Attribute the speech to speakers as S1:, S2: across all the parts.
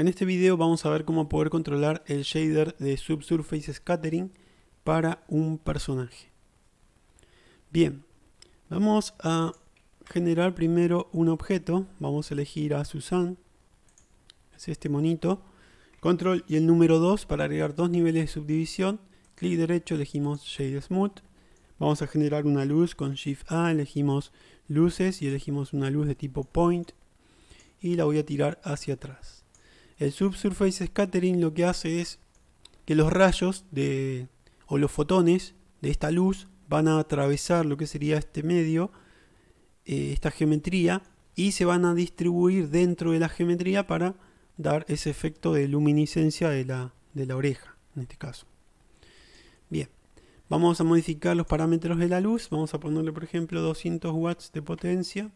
S1: En este video vamos a ver cómo poder controlar el shader de Subsurface Scattering para un personaje. Bien, vamos a generar primero un objeto. Vamos a elegir a Susan. Es este monito. Control y el número 2 para agregar dos niveles de subdivisión. Clic derecho elegimos Shade Smooth. Vamos a generar una luz con Shift A. Elegimos luces y elegimos una luz de tipo Point. Y la voy a tirar hacia atrás. El subsurface scattering lo que hace es que los rayos de, o los fotones de esta luz van a atravesar lo que sería este medio, eh, esta geometría, y se van a distribuir dentro de la geometría para dar ese efecto de luminiscencia de la, de la oreja, en este caso. Bien, vamos a modificar los parámetros de la luz, vamos a ponerle por ejemplo 200 watts de potencia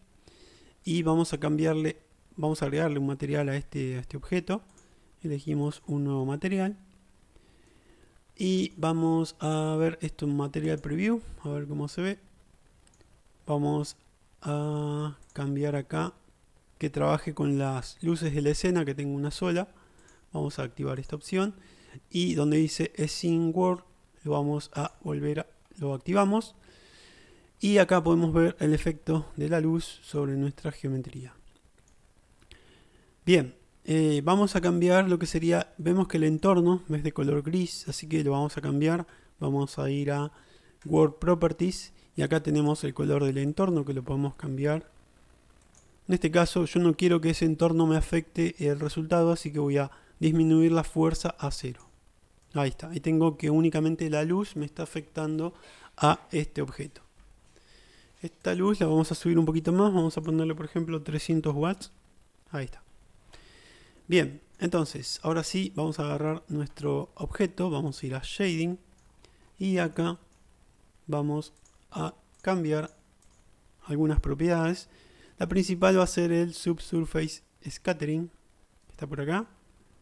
S1: y vamos a cambiarle vamos a agregarle un material a este, este objeto. Elegimos un nuevo material. Y vamos a ver esto en material preview, a ver cómo se ve. Vamos a cambiar acá que trabaje con las luces de la escena, que tengo una sola. Vamos a activar esta opción. Y donde dice Scene Word, lo vamos a volver a... lo activamos. Y acá podemos ver el efecto de la luz sobre nuestra geometría. Bien, eh, vamos a cambiar lo que sería, vemos que el entorno es de color gris, así que lo vamos a cambiar. Vamos a ir a Word Properties y acá tenemos el color del entorno que lo podemos cambiar. En este caso yo no quiero que ese entorno me afecte el resultado, así que voy a disminuir la fuerza a cero. Ahí está, ahí tengo que únicamente la luz me está afectando a este objeto. Esta luz la vamos a subir un poquito más, vamos a ponerle por ejemplo 300 watts. Ahí está. Bien, entonces, ahora sí vamos a agarrar nuestro objeto, vamos a ir a Shading y acá vamos a cambiar algunas propiedades. La principal va a ser el Subsurface Scattering, que está por acá,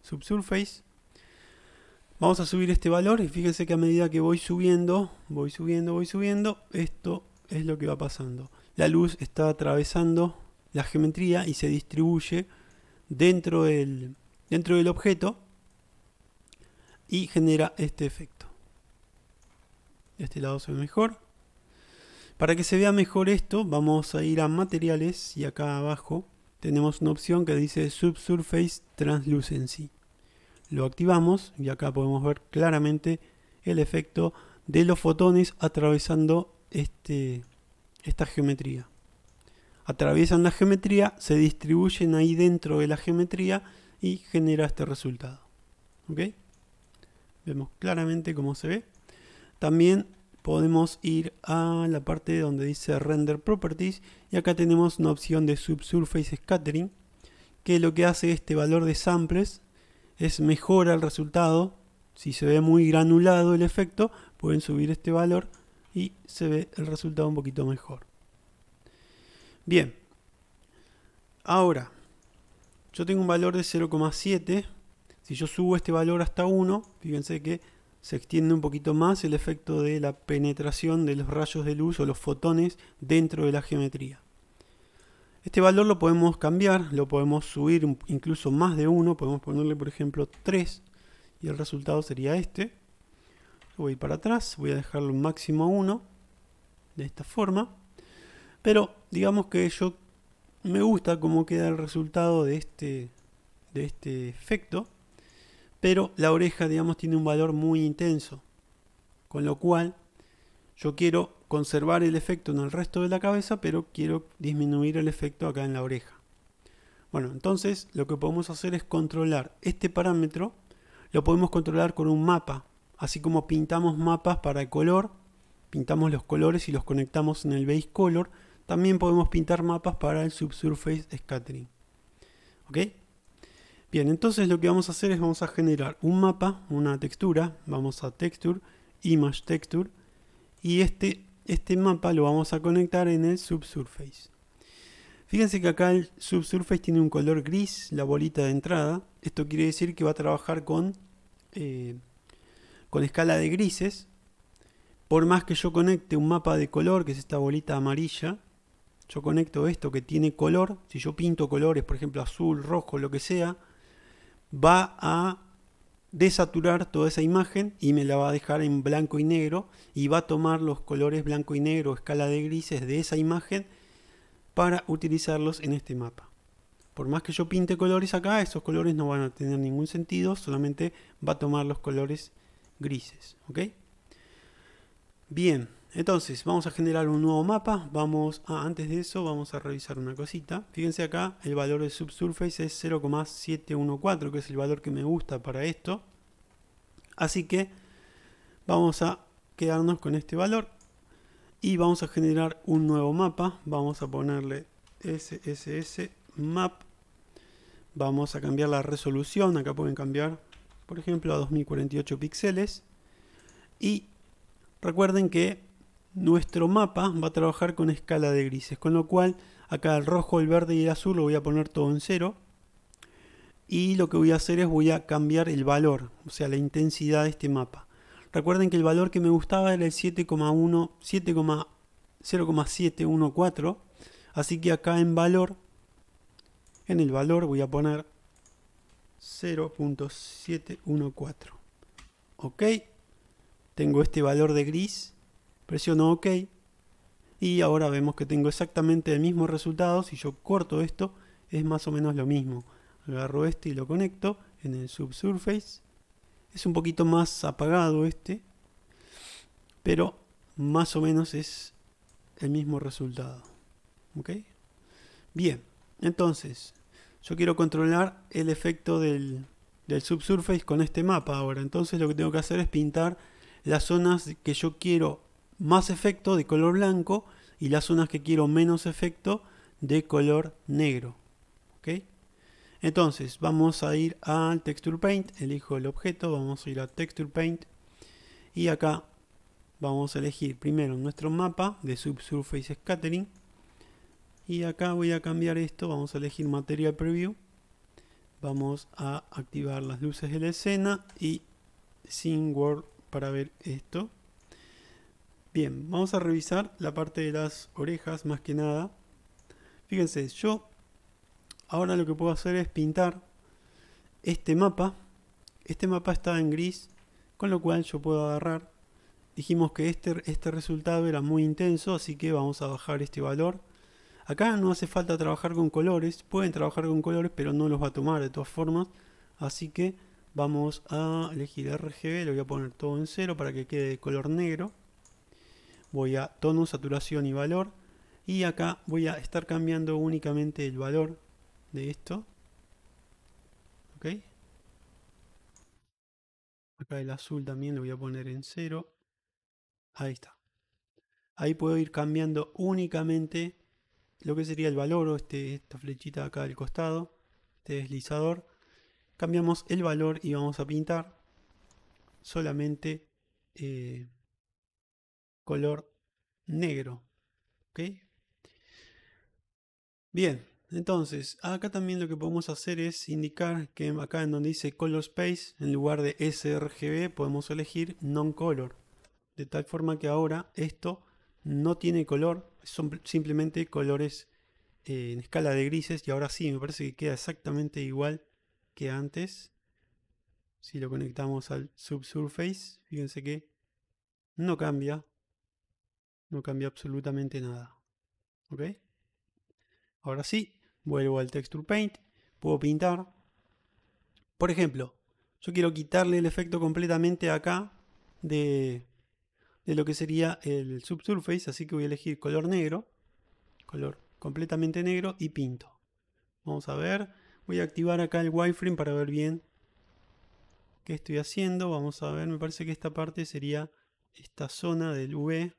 S1: Subsurface. Vamos a subir este valor y fíjense que a medida que voy subiendo, voy subiendo, voy subiendo, esto es lo que va pasando. La luz está atravesando la geometría y se distribuye dentro del, dentro del objeto y genera este efecto. De este lado se ve mejor. Para que se vea mejor esto, vamos a ir a materiales y acá abajo tenemos una opción que dice Subsurface Translucency. Lo activamos y acá podemos ver claramente el efecto de los fotones atravesando este, esta geometría atraviesan la geometría, se distribuyen ahí dentro de la geometría y genera este resultado. Vemos claramente cómo se ve. También podemos ir a la parte donde dice Render Properties y acá tenemos una opción de Subsurface Scattering que lo que hace este valor de samples es mejora el resultado. Si se ve muy granulado el efecto, pueden subir este valor y se ve el resultado un poquito mejor. Bien, ahora yo tengo un valor de 0,7. Si yo subo este valor hasta 1, fíjense que se extiende un poquito más el efecto de la penetración de los rayos de luz o los fotones dentro de la geometría. Este valor lo podemos cambiar, lo podemos subir incluso más de 1, podemos ponerle por ejemplo 3 y el resultado sería este. Voy para atrás, voy a dejarlo máximo a 1 de esta forma. Pero digamos que yo me gusta cómo queda el resultado de este, de este efecto. Pero la oreja, digamos, tiene un valor muy intenso. Con lo cual, yo quiero conservar el efecto en el resto de la cabeza, pero quiero disminuir el efecto acá en la oreja. Bueno, entonces lo que podemos hacer es controlar este parámetro, lo podemos controlar con un mapa, así como pintamos mapas para el color, pintamos los colores y los conectamos en el base color, también podemos pintar mapas para el subsurface scattering. ¿Ok? Bien, entonces lo que vamos a hacer es vamos a generar un mapa, una textura. Vamos a texture, image texture. Y este, este mapa lo vamos a conectar en el subsurface. Fíjense que acá el subsurface tiene un color gris, la bolita de entrada. Esto quiere decir que va a trabajar con, eh, con escala de grises. Por más que yo conecte un mapa de color, que es esta bolita amarilla, yo conecto esto que tiene color, si yo pinto colores, por ejemplo azul, rojo, lo que sea, va a desaturar toda esa imagen y me la va a dejar en blanco y negro y va a tomar los colores blanco y negro, escala de grises de esa imagen para utilizarlos en este mapa. Por más que yo pinte colores acá, esos colores no van a tener ningún sentido, solamente va a tomar los colores grises. Bien. Entonces, vamos a generar un nuevo mapa. Vamos a, antes de eso, vamos a revisar una cosita. Fíjense acá, el valor de subsurface es 0,714, que es el valor que me gusta para esto. Así que vamos a quedarnos con este valor y vamos a generar un nuevo mapa. Vamos a ponerle SSS map. Vamos a cambiar la resolución. Acá pueden cambiar, por ejemplo, a 2048 píxeles. Y recuerden que nuestro mapa va a trabajar con escala de grises, con lo cual acá el rojo, el verde y el azul lo voy a poner todo en cero. Y lo que voy a hacer es voy a cambiar el valor, o sea la intensidad de este mapa. Recuerden que el valor que me gustaba era el 0,714. Así que acá en valor, en el valor voy a poner 0.714. Ok, tengo este valor de gris presiono OK y ahora vemos que tengo exactamente el mismo resultado. Si yo corto esto, es más o menos lo mismo. Agarro este y lo conecto en el subsurface. Es un poquito más apagado este, pero más o menos es el mismo resultado. ¿Ok? Bien, entonces yo quiero controlar el efecto del, del subsurface con este mapa ahora. Entonces lo que tengo que hacer es pintar las zonas que yo quiero más efecto de color blanco y las zonas que quiero menos efecto de color negro. Entonces vamos a ir al Texture Paint, elijo el objeto, vamos a ir a Texture Paint y acá vamos a elegir primero nuestro mapa de Subsurface Scattering y acá voy a cambiar esto, vamos a elegir Material Preview vamos a activar las luces de la escena y sin World para ver esto Bien, vamos a revisar la parte de las orejas más que nada. Fíjense, yo ahora lo que puedo hacer es pintar este mapa. Este mapa está en gris, con lo cual yo puedo agarrar. Dijimos que este, este resultado era muy intenso, así que vamos a bajar este valor. Acá no hace falta trabajar con colores, pueden trabajar con colores, pero no los va a tomar de todas formas. Así que vamos a elegir RGB, lo voy a poner todo en cero para que quede de color negro voy a tono, saturación y valor. Y acá voy a estar cambiando únicamente el valor de esto. ¿Ok? Acá el azul también lo voy a poner en cero. Ahí está. Ahí puedo ir cambiando únicamente lo que sería el valor o este, esta flechita acá del costado. Este deslizador. Cambiamos el valor y vamos a pintar solamente... Eh, color negro. ¿Ok? Bien, entonces acá también lo que podemos hacer es indicar que acá en donde dice color space, en lugar de sRGB podemos elegir non-color. De tal forma que ahora esto no tiene color, son simplemente colores eh, en escala de grises y ahora sí, me parece que queda exactamente igual que antes. Si lo conectamos al subsurface, fíjense que no cambia no cambia absolutamente nada. ¿Ok? Ahora sí, vuelvo al Texture Paint. Puedo pintar. Por ejemplo, yo quiero quitarle el efecto completamente acá de, de lo que sería el subsurface. Así que voy a elegir color negro. Color completamente negro y pinto. Vamos a ver. Voy a activar acá el wireframe para ver bien qué estoy haciendo. Vamos a ver, me parece que esta parte sería esta zona del V.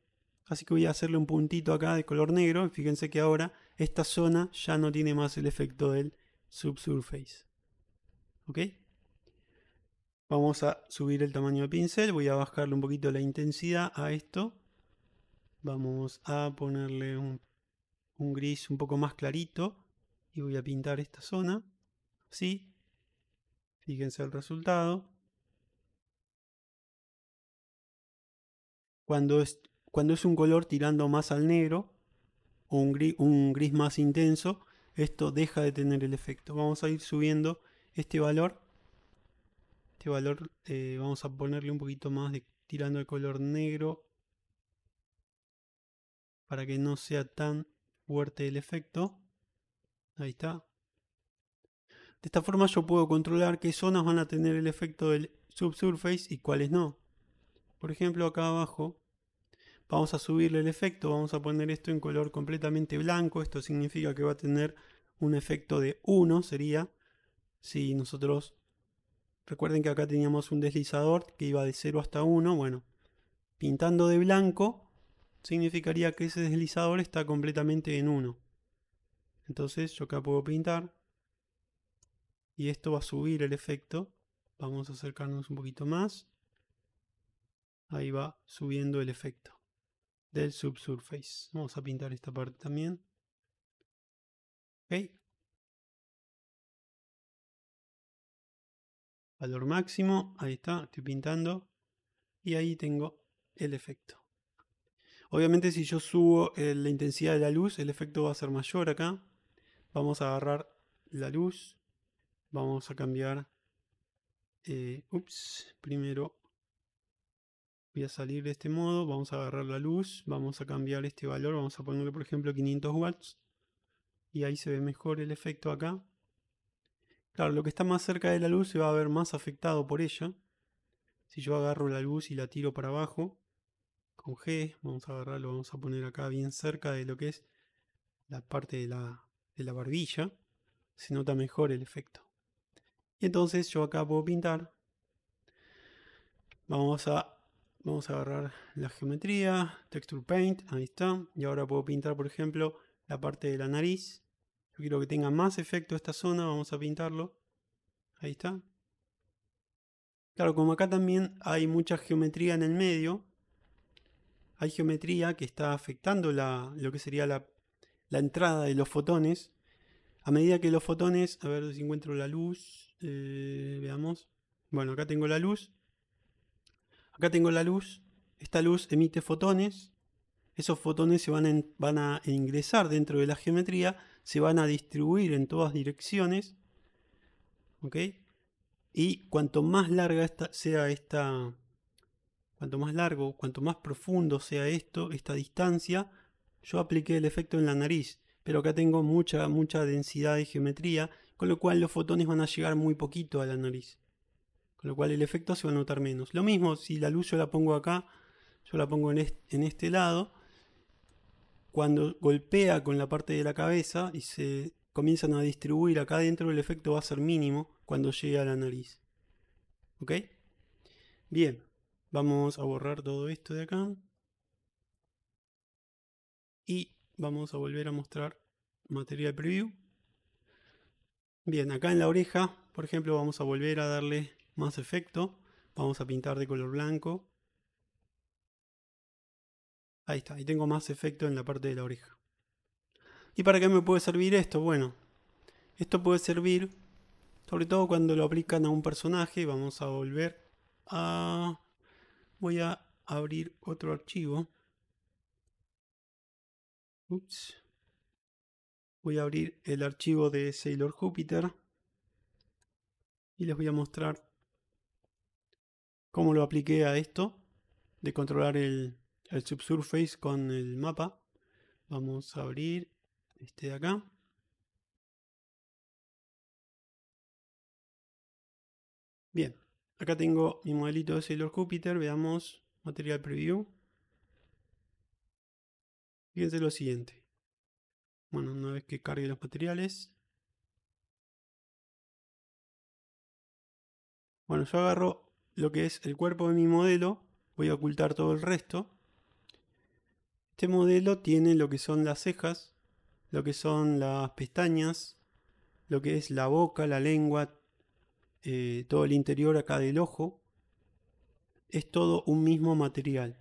S1: Así que voy a hacerle un puntito acá de color negro. Fíjense que ahora esta zona ya no tiene más el efecto del subsurface. ¿Ok? Vamos a subir el tamaño de pincel. Voy a bajarle un poquito la intensidad a esto. Vamos a ponerle un, un gris un poco más clarito. Y voy a pintar esta zona. Así. Fíjense el resultado. Cuando, es, cuando es un color tirando más al negro o un gris, más intenso, esto deja de tener el efecto. Vamos a ir subiendo este valor. Este valor eh, vamos a ponerle un poquito más de tirando el color negro para que no sea tan fuerte el efecto. Ahí está. De esta forma yo puedo controlar qué zonas van a tener el efecto del subsurface y cuáles no. Por ejemplo, acá abajo vamos a subirle el efecto, vamos a poner esto en color completamente blanco, esto significa que va a tener un efecto de 1, sería, si nosotros, recuerden que acá teníamos un deslizador que iba de 0 hasta 1, bueno, pintando de blanco, significaría que ese deslizador está completamente en 1. Entonces yo acá puedo pintar, y esto va a subir el efecto. Vamos a acercarnos un poquito más. Ahí va subiendo el efecto del subsurface. Vamos a pintar esta parte también. Ok. Valor máximo. Ahí está. Estoy pintando. Y ahí tengo el efecto. Obviamente si yo subo eh, la intensidad de la luz, el efecto va a ser mayor acá. Vamos a agarrar la luz. Vamos a cambiar. Eh, ups. Primero voy a salir de este modo, vamos a agarrar la luz, vamos a cambiar este valor, vamos a ponerle por ejemplo 500 watts y ahí se ve mejor el efecto acá. Claro, lo que está más cerca de la luz se va a ver más afectado por ella. Si yo agarro la luz y la tiro para abajo con G, vamos a agarrarlo, vamos a poner acá bien cerca de lo que es la parte de la, barbilla, se nota mejor el efecto. Y entonces yo acá puedo pintar. Vamos a vamos a agarrar la geometría, texture paint, ahí está. Y ahora puedo pintar, por ejemplo, la parte de la nariz. Yo quiero que tenga más efecto esta zona, vamos a pintarlo. Ahí está. Claro, como acá también hay mucha geometría en el medio, hay geometría que está afectando lo que sería la, entrada de los fotones. A medida que los fotones, a ver si encuentro la luz, eh, veamos. Bueno, acá tengo la luz. Acá tengo la luz. Esta luz emite fotones. Esos fotones se van, a ingresar dentro de la geometría, se van a distribuir en todas direcciones. Y cuanto más larga esta, sea esta, cuanto más largo, cuanto más profundo sea esto, esta distancia, yo apliqué el efecto en la nariz. Pero acá tengo mucha, mucha densidad de geometría, con lo cual los fotones van a llegar muy poquito a la nariz. Con lo cual el efecto se va a notar menos. Lo mismo, si la luz yo la pongo acá, yo la pongo en este, lado. Cuando golpea con la parte de la cabeza y se comienzan a distribuir acá adentro, el efecto va a ser mínimo cuando llegue a la nariz. ¿Ok? Bien, vamos a borrar todo esto de acá. Y vamos a volver a mostrar material preview. Bien, acá en la oreja, por ejemplo, vamos a volver a darle más efecto. Vamos a pintar de color blanco. Ahí está, y tengo más efecto en la parte de la oreja. ¿Y para qué me puede servir esto? Bueno, esto puede servir sobre todo cuando lo aplican a un personaje. Vamos a volver a... Voy a abrir otro archivo. Voy a abrir el archivo de Sailor Jupiter. Y les voy a mostrar cómo lo apliqué a esto de controlar el, subsurface con el mapa. Vamos a abrir este de acá. Bien, acá tengo mi modelito de Sailor Júpiter. Veamos material preview. Fíjense lo siguiente. Bueno, una vez que cargue los materiales. Bueno, yo agarro lo que es el cuerpo de mi modelo, voy a ocultar todo el resto. Este modelo tiene lo que son las cejas, lo que son las pestañas, lo que es la boca, la lengua, eh, todo el interior acá del ojo. Es todo un mismo material.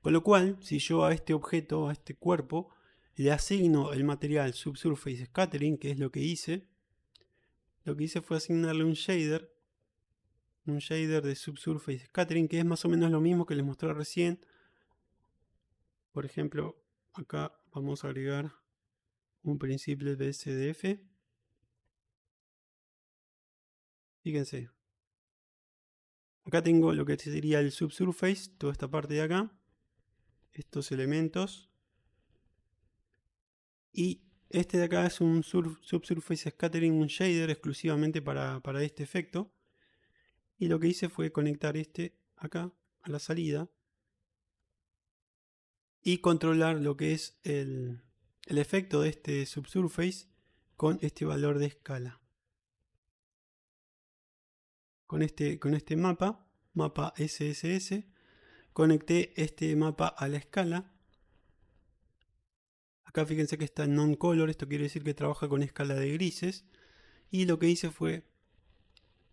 S1: Con lo cual, si yo a este objeto, a este cuerpo, le asigno el material Subsurface Scattering, que es lo que hice, lo que hice fue asignarle un shader un shader de subsurface scattering, que es más o menos lo mismo que les mostré recién. Por ejemplo, acá vamos a agregar un principio de SDF. Fíjense. Acá tengo lo que sería el subsurface, toda esta parte de acá. Estos elementos. Y este de acá es un subsurface scattering, un shader exclusivamente para, para este efecto. Y lo que hice fue conectar este acá a la salida y controlar lo que es el, efecto de este subsurface con este valor de escala. Con este, con este mapa, mapa SSS, conecté este mapa a la escala. Acá fíjense que está en non-color, esto quiere decir que trabaja con escala de grises. Y lo que hice fue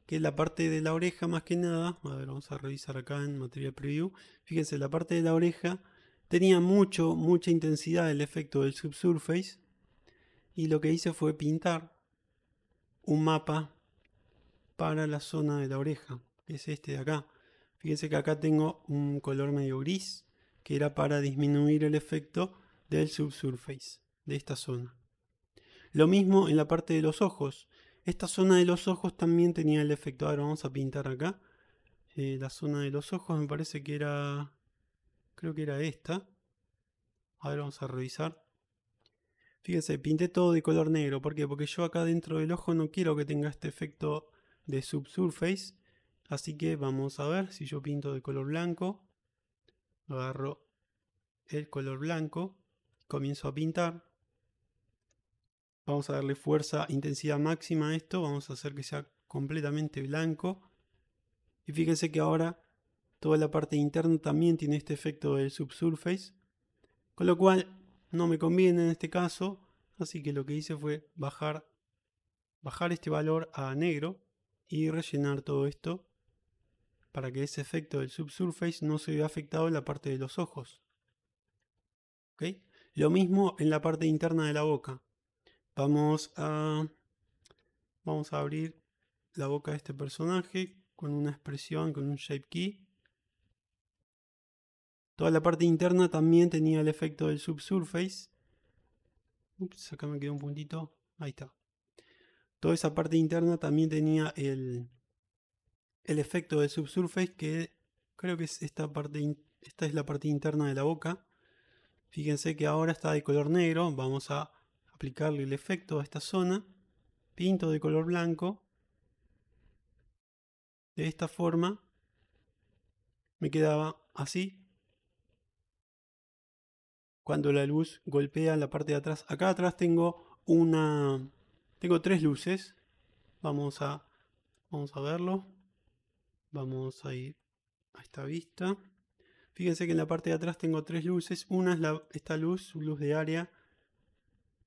S1: que es la parte de la oreja más que nada. vamos a revisar acá en material preview. Fíjense, la parte de la oreja tenía mucho, mucha intensidad el efecto del subsurface. Y lo que hice fue pintar un mapa para la zona de la oreja, que es este de acá. Fíjense que acá tengo un color medio gris, que era para disminuir el efecto del subsurface de esta zona. Lo mismo en la parte de los ojos. Esta zona de los ojos también tenía el efecto. Ahora vamos a pintar acá. la zona de los ojos me parece que era... Creo que era esta. Ahora vamos a revisar. Fíjense, pinté todo de color negro. ¿Por qué? Porque yo acá dentro del ojo no quiero que tenga este efecto de subsurface. Así que vamos a ver si yo pinto de color blanco. Agarro el color blanco. Comienzo a pintar. Vamos a darle fuerza, intensidad máxima a esto. Vamos a hacer que sea completamente blanco. Y fíjense que ahora toda la parte interna también tiene este efecto del subsurface. Con lo cual no me conviene en este caso. Así que lo que hice fue bajar, bajar este valor a negro y rellenar todo esto para que ese efecto del subsurface no se vea afectado en la parte de los ojos. Lo mismo en la parte interna de la boca. Vamos a, vamos a abrir la boca de este personaje con una expresión, con un shape key. Toda la parte interna también tenía el efecto del subsurface. Ups, acá me quedó un puntito. Ahí está. Toda esa parte interna también tenía el, el efecto del subsurface que creo que es esta parte esta es la parte interna de la boca. Fíjense que ahora está de color negro. Vamos a aplicarle el efecto a esta zona, pinto de color blanco. De esta forma me quedaba así. Cuando la luz golpea en la parte de atrás. Acá atrás tengo una... Tengo tres luces. Vamos a, vamos a verlo. Vamos a ir a esta vista. Fíjense que en la parte de atrás tengo tres luces. Una es la, esta luz, luz de área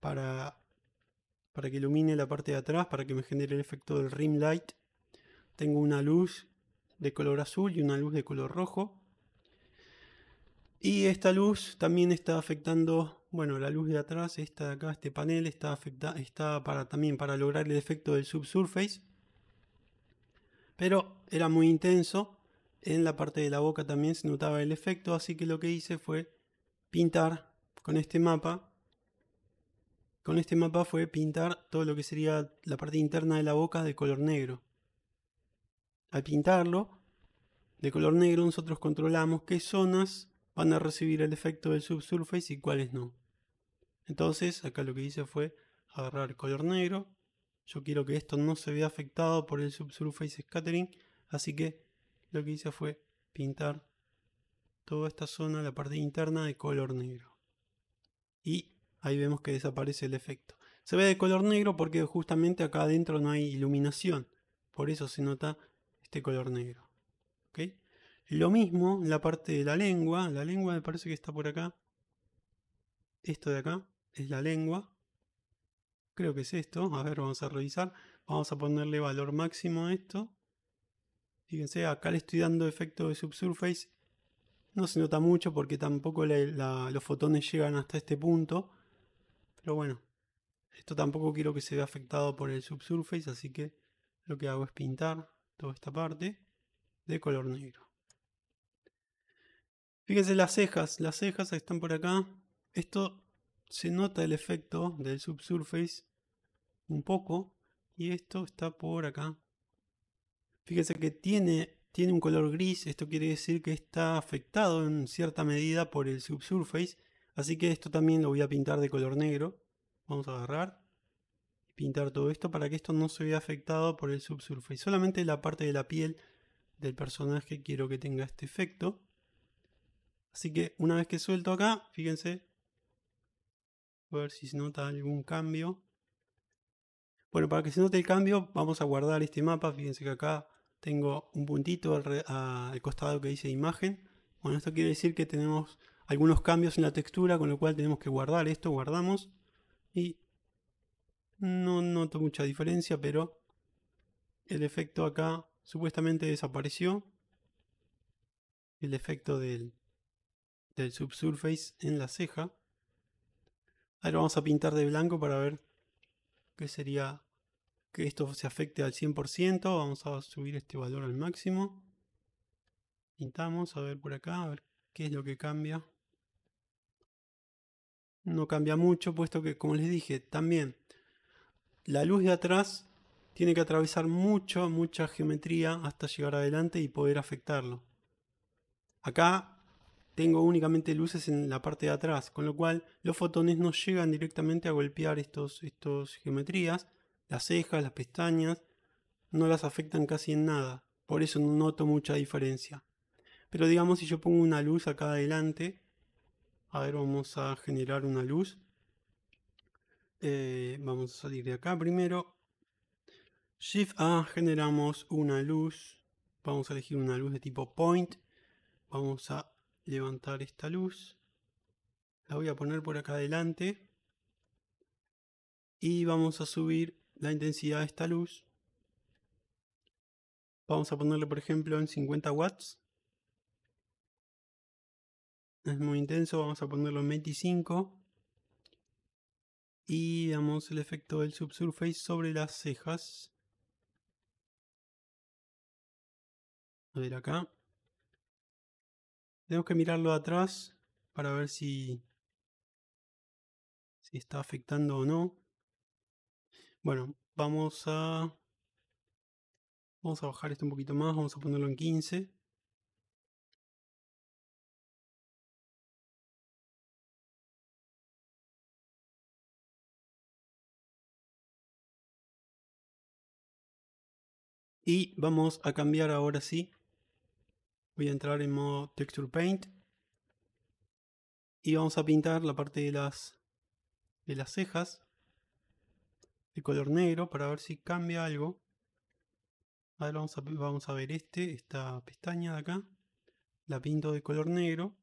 S1: para, para que ilumine la parte de atrás, para que me genere el efecto del rim light. Tengo una luz de color azul y una luz de color rojo. Y esta luz también está afectando, bueno, la luz de atrás, esta de acá, este panel, está, afecta, está para, también para lograr el efecto del subsurface. Pero era muy intenso, en la parte de la boca también se notaba el efecto, así que lo que hice fue pintar con este mapa con este mapa fue pintar todo lo que sería la parte interna de la boca de color negro. Al pintarlo de color negro nosotros controlamos qué zonas van a recibir el efecto del subsurface y cuáles no. Entonces acá lo que hice fue agarrar color negro. Yo quiero que esto no se vea afectado por el subsurface scattering. Así que lo que hice fue pintar toda esta zona, la parte interna de color negro. Y Ahí vemos que desaparece el efecto. Se ve de color negro porque justamente acá adentro no hay iluminación. Por eso se nota este color negro. Lo mismo en la parte de la lengua. La lengua me parece que está por acá. Esto de acá es la lengua. Creo que es esto. A ver, vamos a revisar. Vamos a ponerle valor máximo a esto. Fíjense, acá le estoy dando efecto de subsurface. No se nota mucho porque tampoco los fotones llegan hasta este punto. Pero bueno, esto tampoco quiero que se vea afectado por el subsurface, así que lo que hago es pintar toda esta parte de color negro. Fíjense las cejas, las cejas están por acá. Esto se nota el efecto del subsurface un poco y esto está por acá. Fíjense que tiene, tiene un color gris, esto quiere decir que está afectado en cierta medida por el subsurface Así que esto también lo voy a pintar de color negro. Vamos a agarrar y pintar todo esto para que esto no se vea afectado por el subsurface. Solamente la parte de la piel del personaje quiero que tenga este efecto. Así que una vez que suelto acá, fíjense. A ver si se nota algún cambio. Bueno, para que se note el cambio, vamos a guardar este mapa. Fíjense que acá tengo un puntito al, al costado que dice imagen. Bueno, esto quiere decir que tenemos algunos cambios en la textura, con lo cual tenemos que guardar esto, guardamos. Y no noto mucha diferencia, pero el efecto acá supuestamente desapareció. El efecto del, subsurface en la ceja. Ahora vamos a pintar de blanco para ver qué sería que esto se afecte al 100%. Vamos a subir este valor al máximo. Pintamos, a ver por acá, a ver qué es lo que cambia no cambia mucho, puesto que, como les dije, también la luz de atrás tiene que atravesar mucho, mucha geometría hasta llegar adelante y poder afectarlo. Acá tengo únicamente luces en la parte de atrás, con lo cual los fotones no llegan directamente a golpear estas geometrías, las cejas, las pestañas, no las afectan casi en nada, por eso no noto mucha diferencia. Pero digamos si yo pongo una luz acá adelante, a ver, vamos a generar una luz. Eh, vamos a salir de acá primero. Shift A, generamos una luz. Vamos a elegir una luz de tipo point. Vamos a levantar esta luz. La voy a poner por acá adelante. Y vamos a subir la intensidad de esta luz. Vamos a ponerle, por ejemplo, en 50 watts es muy intenso, vamos a ponerlo en 25. Y damos el efecto del subsurface sobre las cejas. A ver acá. Tenemos que mirarlo atrás para ver si, si está afectando o no. Bueno, vamos a... Vamos a bajar esto un poquito más, vamos a ponerlo en 15. Y vamos a cambiar ahora sí. Voy a entrar en modo Texture Paint. Y vamos a pintar la parte de las, de las cejas. De color negro para ver si cambia algo. Ahora vamos a, vamos a ver este, esta pestaña de acá. La pinto de color negro.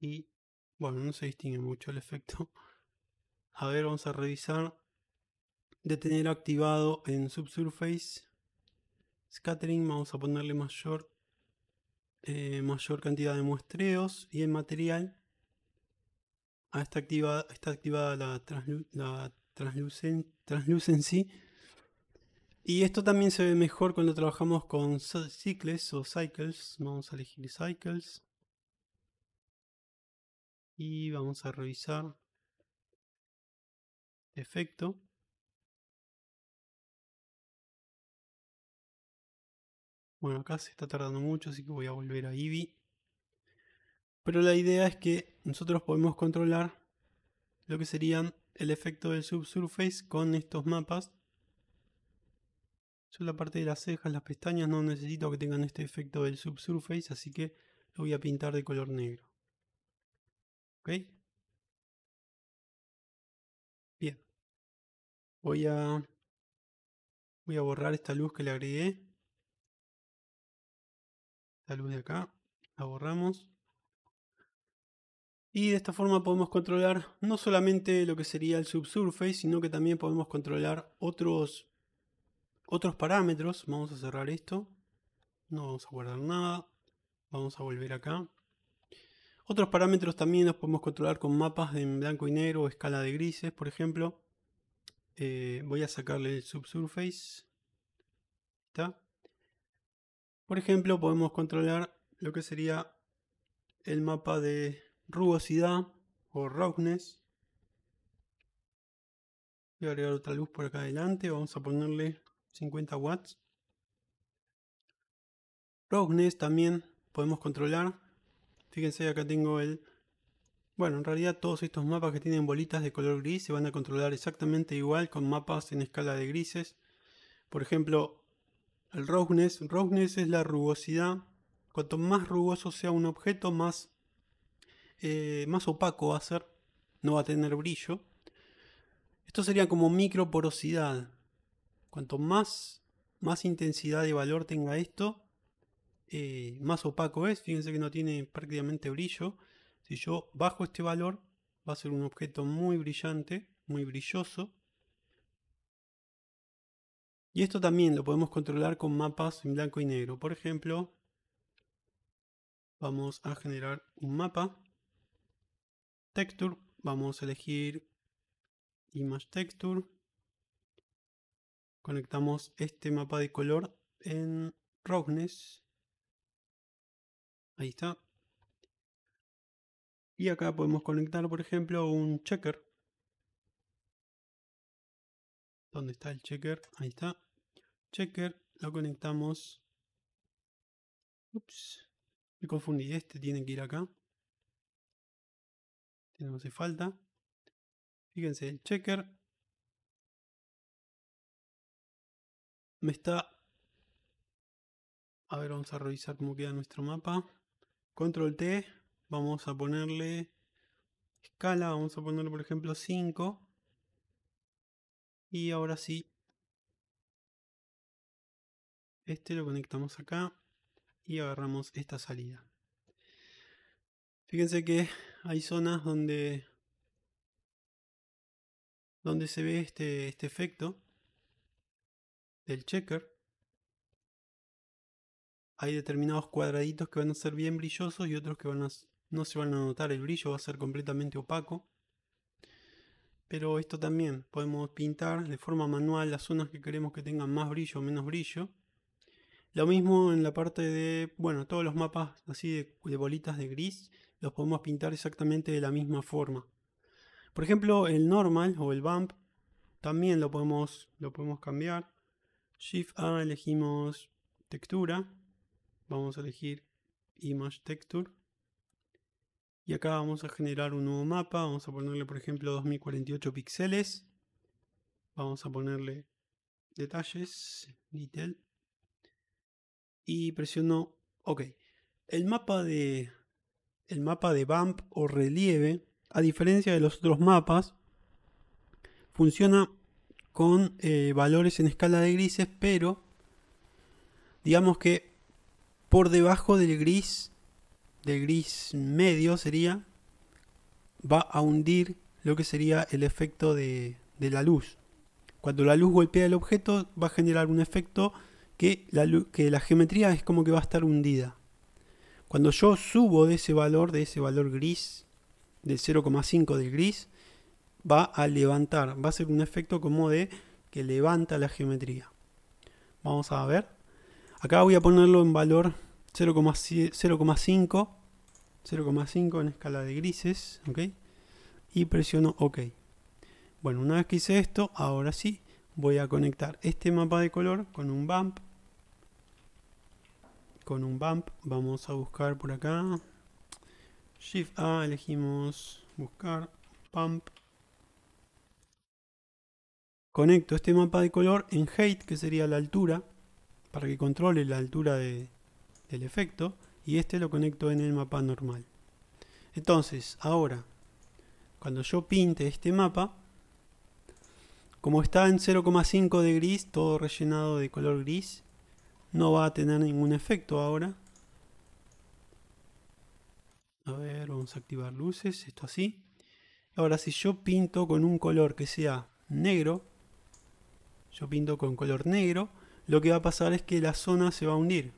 S1: Y bueno, no se distingue mucho el efecto. A ver, vamos a revisar de tener activado en subsurface scattering vamos a ponerle mayor eh, mayor cantidad de muestreos y en material ah, está activada, está activada la, translucencia. translucency y esto también se ve mejor cuando trabajamos con cycles o cycles vamos a elegir cycles y vamos a revisar efecto Bueno, acá se está tardando mucho, así que voy a volver a Eevee. Pero la idea es que nosotros podemos controlar lo que serían el efecto del subsurface con estos mapas. Yo la parte de las cejas, las pestañas, no necesito que tengan este efecto del subsurface, así que lo voy a pintar de color negro. ¿Ok? Bien. Voy a, voy a borrar esta luz que le agregué la luz de acá, la borramos. Y de esta forma podemos controlar no solamente lo que sería el subsurface, sino que también podemos controlar otros, otros parámetros. Vamos a cerrar esto. No vamos a guardar nada. Vamos a volver acá. Otros parámetros también los podemos controlar con mapas en blanco y negro o escala de grises, por ejemplo. Eh, voy a sacarle el subsurface. Está. Por ejemplo, podemos controlar lo que sería el mapa de rugosidad o roughness. Voy a agregar otra luz por acá adelante, vamos a ponerle 50 watts. Roughness también podemos controlar. Fíjense, acá tengo el... Bueno, en realidad todos estos mapas que tienen bolitas de color gris se van a controlar exactamente igual con mapas en escala de grises. Por ejemplo, el roughness. Roughness es la rugosidad. Cuanto más rugoso sea un objeto, más, eh, más opaco va a ser. No va a tener brillo. Esto sería como microporosidad. Cuanto más, más intensidad de valor tenga esto, eh, más opaco es. Fíjense que no tiene prácticamente brillo. Si yo bajo este valor, va a ser un objeto muy brillante, muy brilloso. Y esto también lo podemos controlar con mapas en blanco y negro. Por ejemplo, vamos a generar un mapa. Texture, vamos a elegir Image Texture. Conectamos este mapa de color en Roughness. Ahí está. Y acá podemos conectar, por ejemplo, un checker. ¿Dónde está el checker? Ahí está checker, lo conectamos. Ups, me confundí, este tiene que ir acá. Este no hace falta. Fíjense, el checker me está... A ver, vamos a revisar cómo queda nuestro mapa. Control T, vamos a ponerle escala, vamos a ponerle por ejemplo 5. Y ahora sí, este lo conectamos acá y agarramos esta salida. Fíjense que hay zonas donde, donde se ve este, este efecto del checker. Hay determinados cuadraditos que van a ser bien brillosos y otros que van no se van a notar. El brillo va a ser completamente opaco. Pero esto también, podemos pintar de forma manual las zonas que queremos que tengan más brillo o menos brillo. Lo mismo en la parte de, bueno, todos los mapas así de, bolitas de gris, los podemos pintar exactamente de la misma forma. Por ejemplo, el normal o el bump también lo podemos, lo podemos cambiar. Shift A elegimos textura. Vamos a elegir Image Texture. Y acá vamos a generar un nuevo mapa. Vamos a ponerle, por ejemplo, 2048 píxeles. Vamos a ponerle detalles, detail y presiono OK. El mapa de el mapa de bump o relieve, a diferencia de los otros mapas, funciona con eh, valores en escala de grises, pero digamos que por debajo del gris, del gris medio sería, va a hundir lo que sería el efecto de, de la luz. Cuando la luz golpea el objeto va a generar un efecto que la, que la geometría es como que va a estar hundida. Cuando yo subo de ese valor, de ese valor gris, del 0,5 de gris, va a levantar, va a ser un efecto como de que levanta la geometría. Vamos a ver. Acá voy a ponerlo en valor 0,5, 0,5 en escala de grises, Y presiono OK. Bueno, una vez que hice esto, ahora sí voy a conectar este mapa de color con un bump con un bump. Vamos a buscar por acá. Shift A, elegimos buscar bump. Conecto este mapa de color en height, que sería la altura, para que controle la altura de, del efecto. Y este lo conecto en el mapa normal. Entonces, ahora, cuando yo pinte este mapa, como está en 0,5 de gris, todo rellenado de color gris, no va a tener ningún efecto ahora. A ver, vamos a activar luces, esto así. Ahora si yo pinto con un color que sea negro, yo pinto con color negro, lo que va a pasar es que la zona se va a hundir.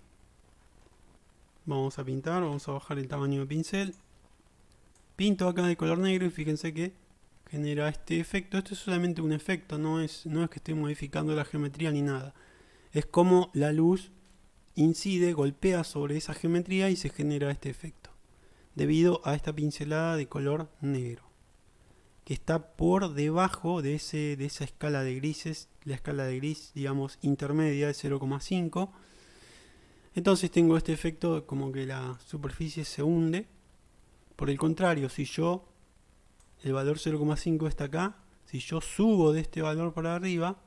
S1: Vamos a pintar, vamos a bajar el tamaño de pincel. Pinto acá de color negro y fíjense que genera este efecto. Esto es solamente un efecto, no es, no es que esté modificando la geometría ni nada es como la luz incide, golpea sobre esa geometría y se genera este efecto, debido a esta pincelada de color negro, que está por debajo de, ese, de esa escala de grises, la escala de gris, digamos, intermedia de 0,5. Entonces tengo este efecto como que la superficie se hunde. Por el contrario, si yo, el valor 0,5 está acá, si yo subo de este valor para arriba,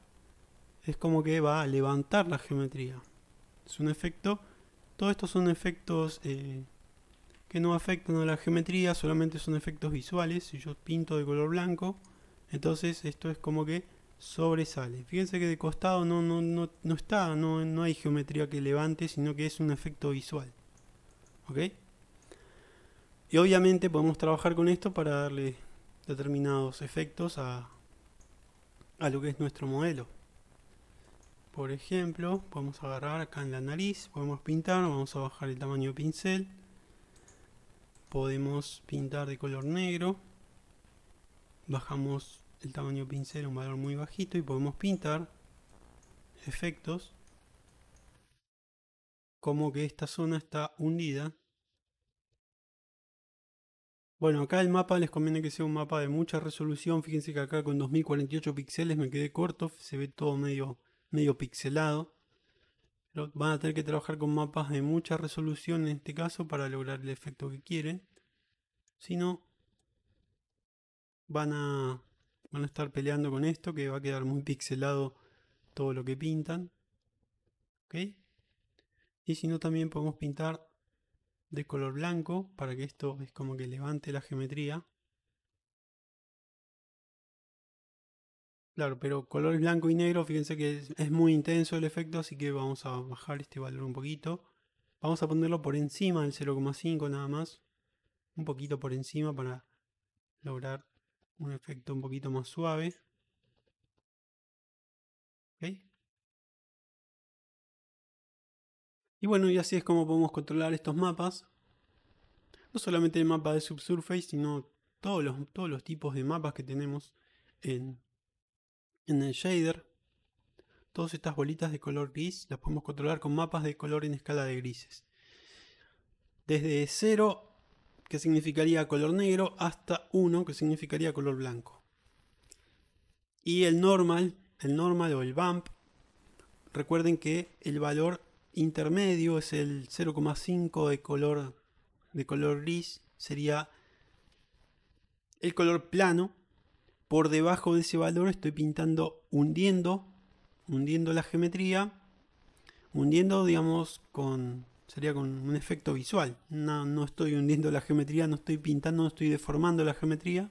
S1: es como que va a levantar la geometría. Es un efecto, Todo estos son efectos eh, que no afectan a la geometría, solamente son efectos visuales. Si yo pinto de color blanco, entonces esto es como que sobresale. Fíjense que de costado no, no, no, está, no, hay geometría que levante, sino que es un efecto visual. ¿Ok? Y obviamente podemos trabajar con esto para darle determinados efectos a lo que es nuestro modelo. Por ejemplo, podemos agarrar acá en la nariz, podemos pintar, vamos a bajar el tamaño de pincel. Podemos pintar de color negro. Bajamos el tamaño pincel a un valor muy bajito y podemos pintar efectos como que esta zona está hundida bueno, acá el mapa les conviene que sea un mapa de mucha resolución. Fíjense que acá con 2048 píxeles me quedé corto, se ve todo medio medio pixelado. van a tener que trabajar con mapas de mucha resolución en este caso para lograr el efecto que quieren. Si no, van a, van a estar peleando con esto que va a quedar muy pixelado todo lo que pintan. Y si no, también podemos pintar de color blanco para que esto es como que levante la geometría. Claro, pero colores blanco y negro, fíjense que es, muy intenso el efecto, así que vamos a bajar este valor un poquito. Vamos a ponerlo por encima del 0,5 nada más. Un poquito por encima para lograr un efecto un poquito más suave. Y bueno, y así es como podemos controlar estos mapas. No solamente el mapa de subsurface, sino todos los, todos los tipos de mapas que tenemos en en el shader, todas estas bolitas de color gris las podemos controlar con mapas de color en escala de grises. Desde 0, que significaría color negro, hasta 1, que significaría color blanco. Y el normal, el normal o el bump, recuerden que el valor intermedio es el 0,5 de color, de color gris, sería el color plano por debajo de ese valor estoy pintando hundiendo, hundiendo la geometría, hundiendo, digamos, con sería con un efecto visual. No, no estoy hundiendo la geometría, no estoy pintando, no estoy deformando la geometría.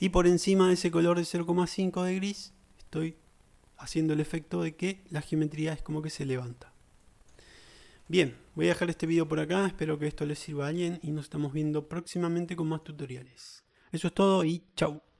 S1: Y por encima de ese color de 0,5 de gris, estoy haciendo el efecto de que la geometría es como que se levanta. Bien, voy a dejar este video por acá, espero que esto les sirva a alguien y nos estamos viendo próximamente con más tutoriales. Eso es todo y chao.